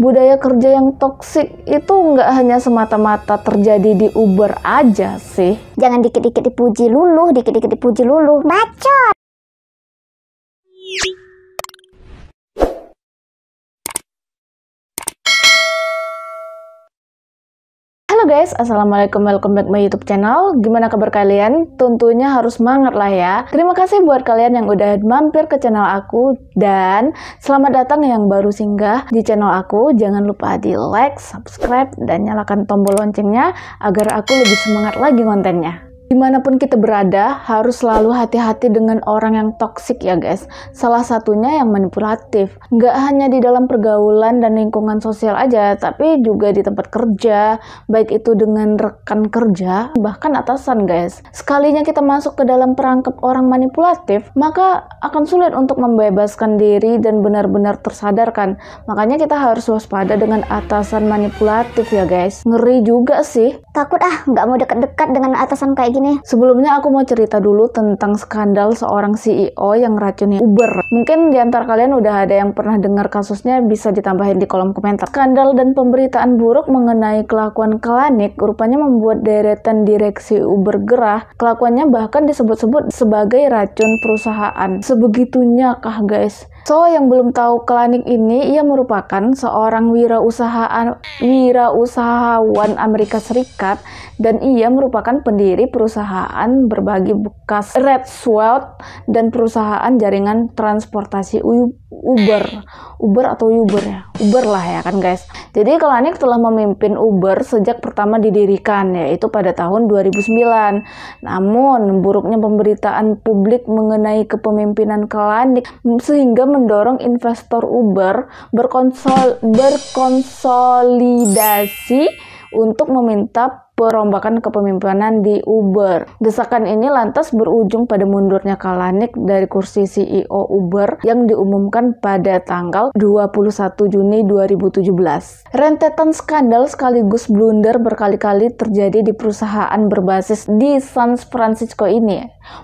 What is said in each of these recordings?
budaya kerja yang toksik itu nggak hanya semata-mata terjadi di Uber aja sih. Jangan dikit-dikit dipuji luluh, dikit-dikit dipuji luluh, bacot. Halo guys, Assalamualaikum, welcome back my youtube channel Gimana kabar kalian? Tentunya harus semangat lah ya Terima kasih buat kalian yang udah mampir ke channel aku Dan selamat datang yang baru singgah di channel aku Jangan lupa di like, subscribe, dan nyalakan tombol loncengnya Agar aku lebih semangat lagi kontennya Dimanapun kita berada, harus selalu hati-hati dengan orang yang toksik ya guys. Salah satunya yang manipulatif. Nggak hanya di dalam pergaulan dan lingkungan sosial aja, tapi juga di tempat kerja, baik itu dengan rekan kerja, bahkan atasan guys. Sekalinya kita masuk ke dalam perangkap orang manipulatif, maka akan sulit untuk membebaskan diri dan benar-benar tersadarkan. Makanya kita harus waspada dengan atasan manipulatif ya guys. Ngeri juga sih takut ah nggak mau dekat-dekat dengan atasan kayak gini. Sebelumnya aku mau cerita dulu tentang skandal seorang CEO yang racunnya Uber. Mungkin di antara kalian udah ada yang pernah dengar kasusnya bisa ditambahin di kolom komentar. Skandal dan pemberitaan buruk mengenai kelakuan Kelanik rupanya membuat deretan direksi Uber gerah. Kelakuannya bahkan disebut-sebut sebagai racun perusahaan. Sebegitunya kah guys? So, yang belum tahu Kelanik ini, ia merupakan seorang wirausahaan wirausahawan Amerika Serikat dan ia merupakan pendiri perusahaan berbagi bekas Red Swell dan perusahaan jaringan transportasi Uber Uber atau Uber ya Uber lah ya kan guys jadi Kelanik telah memimpin Uber sejak pertama didirikan yaitu pada tahun 2009 namun buruknya pemberitaan publik mengenai kepemimpinan Kelanik sehingga mendorong investor Uber berkonsol berkonsolidasi untuk meminta perombakan kepemimpinan di Uber. Desakan ini lantas berujung pada mundurnya Kalanik dari kursi CEO Uber yang diumumkan pada tanggal 21 Juni 2017. Rentetan skandal sekaligus blunder berkali-kali terjadi di perusahaan berbasis di San Francisco ini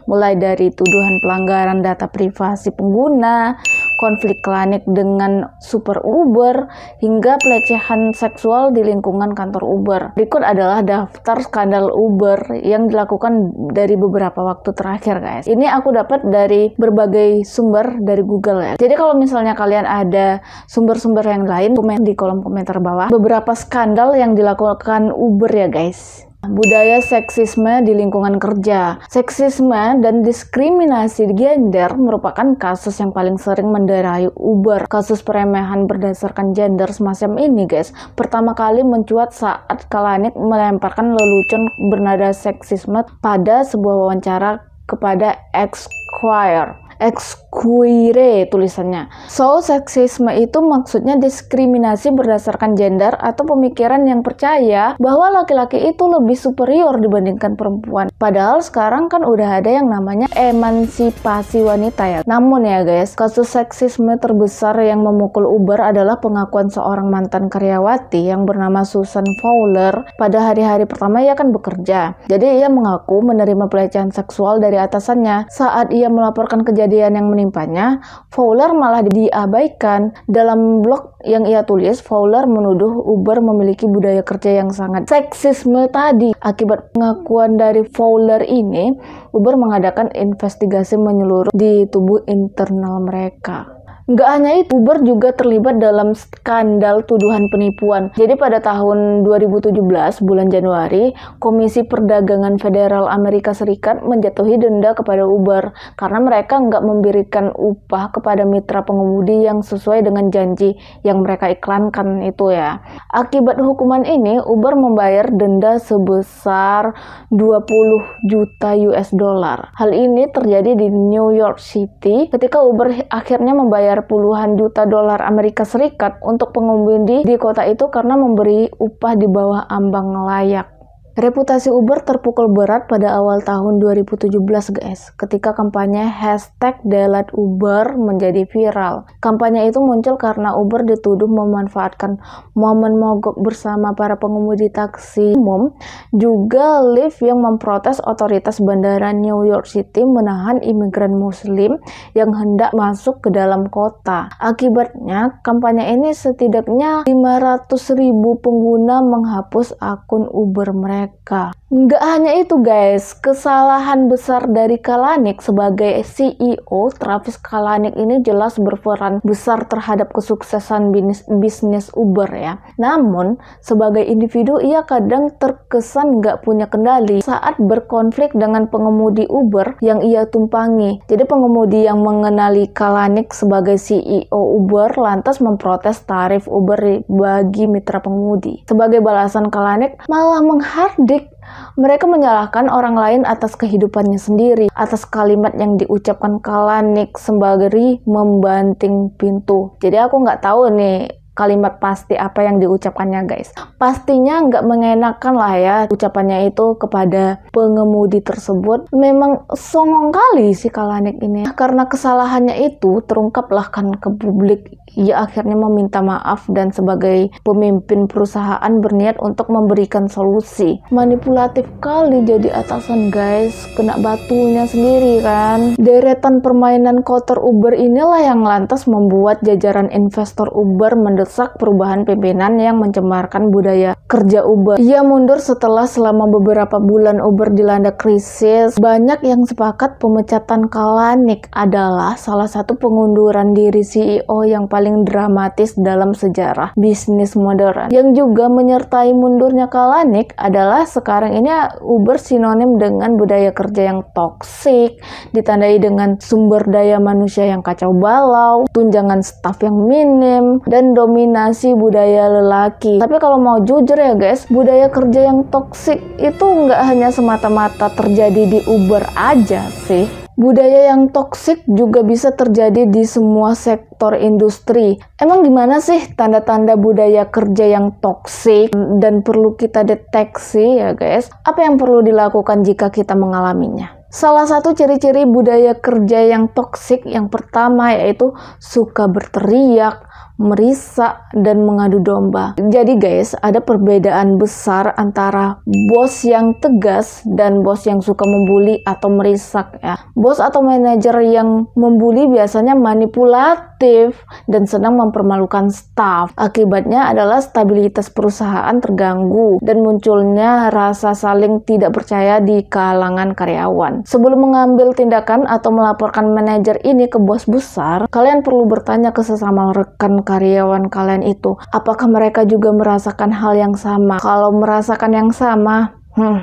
mulai dari tuduhan pelanggaran data privasi pengguna, konflik klinik dengan super Uber, hingga pelecehan seksual di lingkungan kantor Uber. Berikut adalah daftar skandal Uber yang dilakukan dari beberapa waktu terakhir, guys. Ini aku dapat dari berbagai sumber dari Google ya. Jadi kalau misalnya kalian ada sumber-sumber yang lain, komen di kolom komentar bawah beberapa skandal yang dilakukan Uber ya, guys budaya seksisme di lingkungan kerja. Seksisme dan diskriminasi gender merupakan kasus yang paling sering menderai Uber. Kasus peremehan berdasarkan gender semacam ini, guys, pertama kali mencuat saat Kalanit melemparkan lelucon bernada seksisme pada sebuah wawancara kepada Esquire exquire tulisannya. So, seksisme itu maksudnya diskriminasi berdasarkan gender atau pemikiran yang percaya bahwa laki-laki itu lebih superior dibandingkan perempuan. Padahal sekarang kan udah ada yang namanya emansipasi wanita ya. Namun ya guys, kasus seksisme terbesar yang memukul Uber adalah pengakuan seorang mantan karyawati yang bernama Susan Fowler pada hari-hari pertama ia kan bekerja. Jadi ia mengaku menerima pelecehan seksual dari atasannya saat ia melaporkan kejadian kejadian yang menimpanya, Fowler malah diabaikan. Dalam blog yang ia tulis, Fowler menuduh Uber memiliki budaya kerja yang sangat seksisme tadi. Akibat pengakuan dari Fowler ini, Uber mengadakan investigasi menyeluruh di tubuh internal mereka. Nggak hanya itu, Uber juga terlibat dalam skandal tuduhan penipuan. Jadi pada tahun 2017, bulan Januari, Komisi Perdagangan Federal Amerika Serikat menjatuhi denda kepada Uber karena mereka nggak memberikan upah kepada mitra pengemudi yang sesuai dengan janji yang mereka iklankan itu ya. Akibat hukuman ini, Uber membayar denda sebesar 20 juta US dollar. Hal ini terjadi di New York City ketika Uber akhirnya membayar membayar puluhan juta dolar Amerika Serikat untuk pengemudi di kota itu karena memberi upah di bawah ambang layak. Reputasi Uber terpukul berat pada awal tahun 2017 guys, ketika kampanye hashtag Delat Uber menjadi viral. Kampanye itu muncul karena Uber dituduh memanfaatkan momen mogok bersama para pengemudi taksi umum, juga Lyft yang memprotes otoritas bandara New York City menahan imigran muslim yang hendak masuk ke dalam kota. Akibatnya, kampanye ini setidaknya 500 ribu pengguna menghapus akun Uber mereka mereka. Nggak hanya itu guys, kesalahan besar dari Kalanick sebagai CEO, Travis Kalanick ini jelas berperan besar terhadap kesuksesan bisnis, bisnis Uber ya. Namun, sebagai individu ia kadang terkesan nggak punya kendali saat berkonflik dengan pengemudi Uber yang ia tumpangi. Jadi pengemudi yang mengenali Kalanick sebagai CEO Uber lantas memprotes tarif Uber bagi mitra pengemudi. Sebagai balasan Kalanick malah menghar Dik, mereka menyalahkan orang lain atas kehidupannya sendiri, atas kalimat yang diucapkan Kalanik sembari membanting pintu. Jadi aku nggak tahu nih kalimat pasti apa yang diucapkannya guys. Pastinya nggak mengenakan lah ya ucapannya itu kepada pengemudi tersebut. Memang songong kali si Kalanik ini. Karena kesalahannya itu terungkaplah kan ke publik. Ia akhirnya meminta maaf dan sebagai pemimpin perusahaan berniat untuk memberikan solusi. Manipulatif kali jadi atasan guys. Kena batunya sendiri kan. Deretan permainan kotor Uber inilah yang lantas membuat jajaran investor Uber mendesak mendesak perubahan pimpinan yang mencemarkan budaya kerja Uber. Ia mundur setelah selama beberapa bulan Uber dilanda krisis. Banyak yang sepakat pemecatan Kalanick adalah salah satu pengunduran diri CEO yang paling dramatis dalam sejarah bisnis modern. Yang juga menyertai mundurnya Kalanick adalah sekarang ini Uber sinonim dengan budaya kerja yang toksik, ditandai dengan sumber daya manusia yang kacau balau, tunjangan staf yang minim, dan dominan mendominasi budaya lelaki. Tapi kalau mau jujur ya guys, budaya kerja yang toksik itu nggak hanya semata-mata terjadi di Uber aja sih. Budaya yang toksik juga bisa terjadi di semua sektor industri. Emang gimana sih tanda-tanda budaya kerja yang toksik dan perlu kita deteksi ya guys? Apa yang perlu dilakukan jika kita mengalaminya? Salah satu ciri-ciri budaya kerja yang toksik yang pertama yaitu suka berteriak, merisak, dan mengadu domba. Jadi guys, ada perbedaan besar antara bos yang tegas dan bos yang suka membuli atau merisak ya. Bos atau manajer yang membuli biasanya manipulatif dan senang mempermalukan staff. Akibatnya adalah stabilitas perusahaan terganggu dan munculnya rasa saling tidak percaya di kalangan karyawan. Sebelum mengambil tindakan atau melaporkan manajer ini ke bos besar, kalian perlu bertanya ke sesama rekan merasakan karyawan kalian itu? Apakah mereka juga merasakan hal yang sama? Kalau merasakan yang sama, hmm,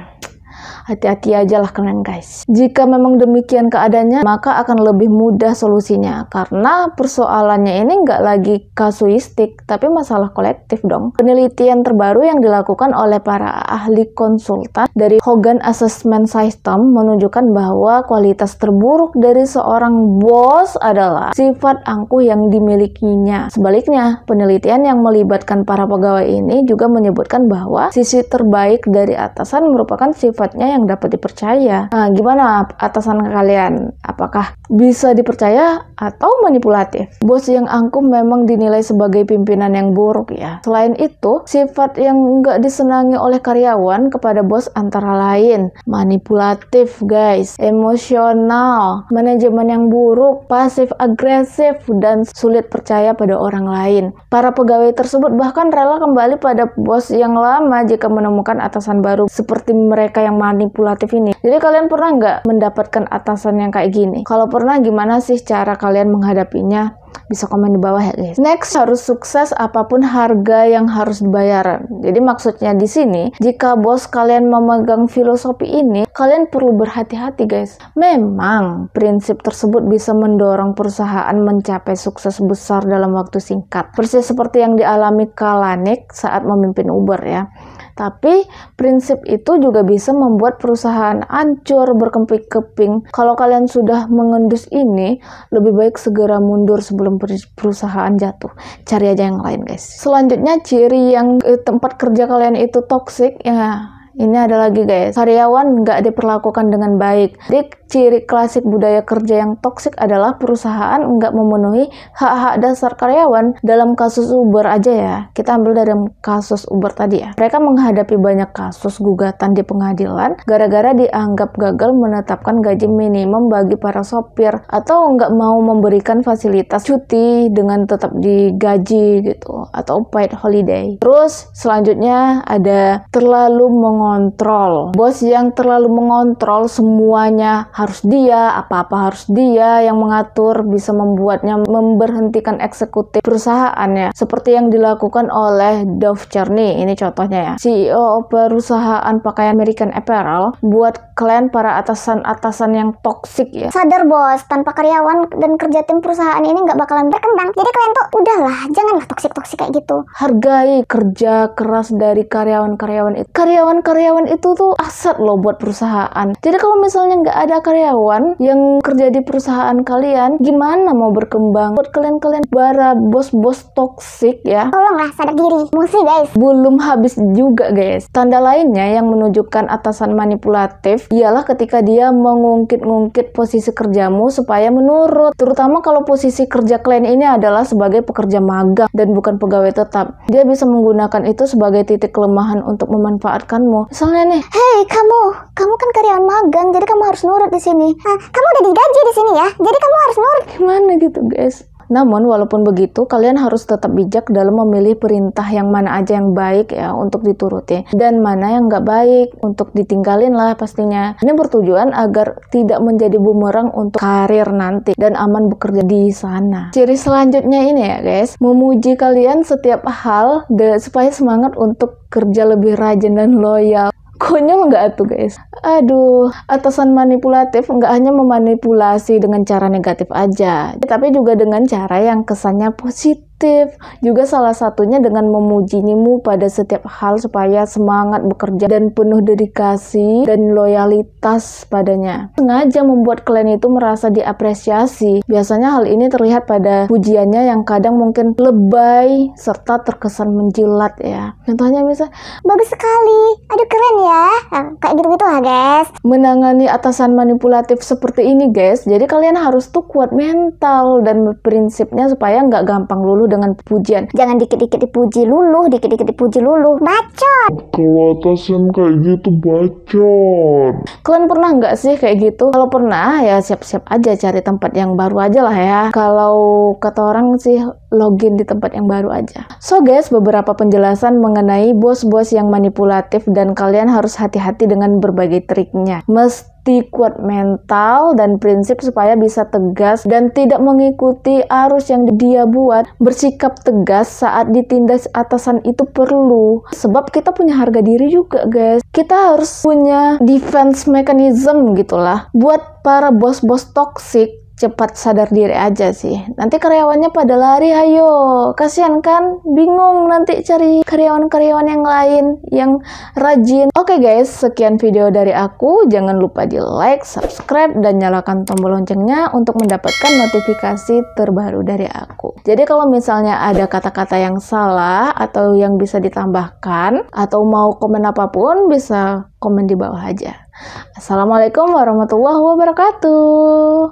hati-hati aja lah kalian guys. Jika memang demikian keadaannya, maka akan lebih mudah solusinya karena persoalannya ini nggak lagi kasuistik, tapi masalah kolektif dong. Penelitian terbaru yang dilakukan oleh para ahli konsultan dari Hogan Assessment System menunjukkan bahwa kualitas terburuk dari seorang bos adalah sifat angkuh yang dimilikinya. Sebaliknya, penelitian yang melibatkan para pegawai ini juga menyebutkan bahwa sisi terbaik dari atasan merupakan sifat yang dapat dipercaya. Nah, gimana atasan kalian? Apakah bisa dipercaya atau manipulatif. Bos yang angkuh memang dinilai sebagai pimpinan yang buruk ya. Selain itu, sifat yang nggak disenangi oleh karyawan kepada bos antara lain manipulatif guys, emosional, manajemen yang buruk, pasif agresif, dan sulit percaya pada orang lain. Para pegawai tersebut bahkan rela kembali pada bos yang lama jika menemukan atasan baru seperti mereka yang manipulatif ini. Jadi kalian pernah nggak mendapatkan atasan yang kayak gini? Kalau pernah gimana sih cara kalian kalian menghadapinya bisa komen di bawah ya guys. Next harus sukses apapun harga yang harus dibayar. Jadi maksudnya di sini jika bos kalian memegang filosofi ini, kalian perlu berhati-hati guys. Memang prinsip tersebut bisa mendorong perusahaan mencapai sukses besar dalam waktu singkat. Persis seperti yang dialami Kalanik saat memimpin Uber ya. Tapi prinsip itu juga bisa membuat perusahaan hancur berkeping-keping. Kalau kalian sudah mengendus ini, lebih baik segera mundur sebelum perusahaan jatuh. Cari aja yang lain, guys. Selanjutnya ciri yang eh, tempat kerja kalian itu toxic ya ini ada lagi guys, karyawan nggak diperlakukan dengan baik. Jadi ciri klasik budaya kerja yang toksik adalah perusahaan nggak memenuhi hak-hak dasar karyawan dalam kasus Uber aja ya. Kita ambil dari kasus Uber tadi ya. Mereka menghadapi banyak kasus gugatan di pengadilan gara-gara dianggap gagal menetapkan gaji minimum bagi para sopir atau nggak mau memberikan fasilitas cuti dengan tetap digaji gitu atau paid holiday. Terus selanjutnya ada terlalu meng mengontrol. Bos yang terlalu mengontrol semuanya harus dia, apa-apa harus dia yang mengatur bisa membuatnya memberhentikan eksekutif perusahaannya. Seperti yang dilakukan oleh Dove Cherney, ini contohnya ya. CEO perusahaan pakaian American Apparel buat klien para atasan-atasan yang toksik ya. Sadar bos, tanpa karyawan dan kerja tim perusahaan ini nggak bakalan berkembang. Jadi kalian tuh udahlah, jangan lah toksik-toksik kayak gitu. Hargai kerja keras dari karyawan-karyawan itu. Karyawan-karyawan itu tuh aset loh buat perusahaan. Jadi kalau misalnya nggak ada karyawan yang kerja di perusahaan kalian, gimana mau berkembang? Buat kalian-kalian para bos-bos toksik ya. Tolonglah sadar diri, musi guys. Belum habis juga guys. Tanda lainnya yang menunjukkan atasan manipulatif ialah ketika dia mengungkit-ungkit posisi kerjamu supaya menurut. Terutama kalau posisi kerja kalian ini adalah sebagai pekerja magang magang dan bukan pegawai tetap. Dia bisa menggunakan itu sebagai titik kelemahan untuk memanfaatkanmu. Misalnya nih, "Hey, kamu, kamu kan karyawan magang, jadi kamu harus nurut di sini. Nah, kamu udah digaji di sini ya, jadi kamu harus nurut." Gimana gitu, guys? Namun walaupun begitu kalian harus tetap bijak dalam memilih perintah yang mana aja yang baik ya untuk dituruti dan mana yang nggak baik untuk ditinggalin lah pastinya. Ini bertujuan agar tidak menjadi bumerang untuk karir nanti dan aman bekerja di sana. Ciri selanjutnya ini ya guys, memuji kalian setiap hal supaya semangat untuk kerja lebih rajin dan loyal konyol nggak tuh guys? Aduh, atasan manipulatif nggak hanya memanipulasi dengan cara negatif aja, tapi juga dengan cara yang kesannya positif positif. Juga salah satunya dengan memujinimu pada setiap hal supaya semangat bekerja dan penuh dedikasi dan loyalitas padanya. Sengaja membuat kalian itu merasa diapresiasi. Biasanya hal ini terlihat pada pujiannya yang kadang mungkin lebay serta terkesan menjilat ya. Contohnya misal, bagus sekali, aduh keren ya, ah, kayak gitu-gitu lah guys. Menangani atasan manipulatif seperti ini guys, jadi kalian harus tuh kuat mental dan prinsipnya supaya nggak gampang luluh dengan pujian. Jangan dikit-dikit dipuji lulu, dikit-dikit dipuji lulu. Bacot! Kalau yang kayak gitu bacot. Kalian pernah nggak sih kayak gitu? Kalau pernah ya siap-siap aja cari tempat yang baru aja lah ya. Kalau kata orang sih login di tempat yang baru aja. So guys, beberapa penjelasan mengenai bos-bos yang manipulatif dan kalian harus hati-hati dengan berbagai triknya. Mesti di kuat mental dan prinsip supaya bisa tegas dan tidak mengikuti arus yang dia buat. Bersikap tegas saat ditindas atasan itu perlu. Sebab kita punya harga diri juga, guys. Kita harus punya defense mechanism gitulah. Buat para bos-bos toksik cepat sadar diri aja sih. Nanti karyawannya pada lari, hayo. Kasihan kan? Bingung nanti cari karyawan-karyawan yang lain yang rajin. Oke okay guys, sekian video dari aku. Jangan lupa di like, subscribe, dan nyalakan tombol loncengnya untuk mendapatkan notifikasi terbaru dari aku. Jadi kalau misalnya ada kata-kata yang salah atau yang bisa ditambahkan atau mau komen apapun bisa komen di bawah aja. Assalamualaikum warahmatullahi wabarakatuh.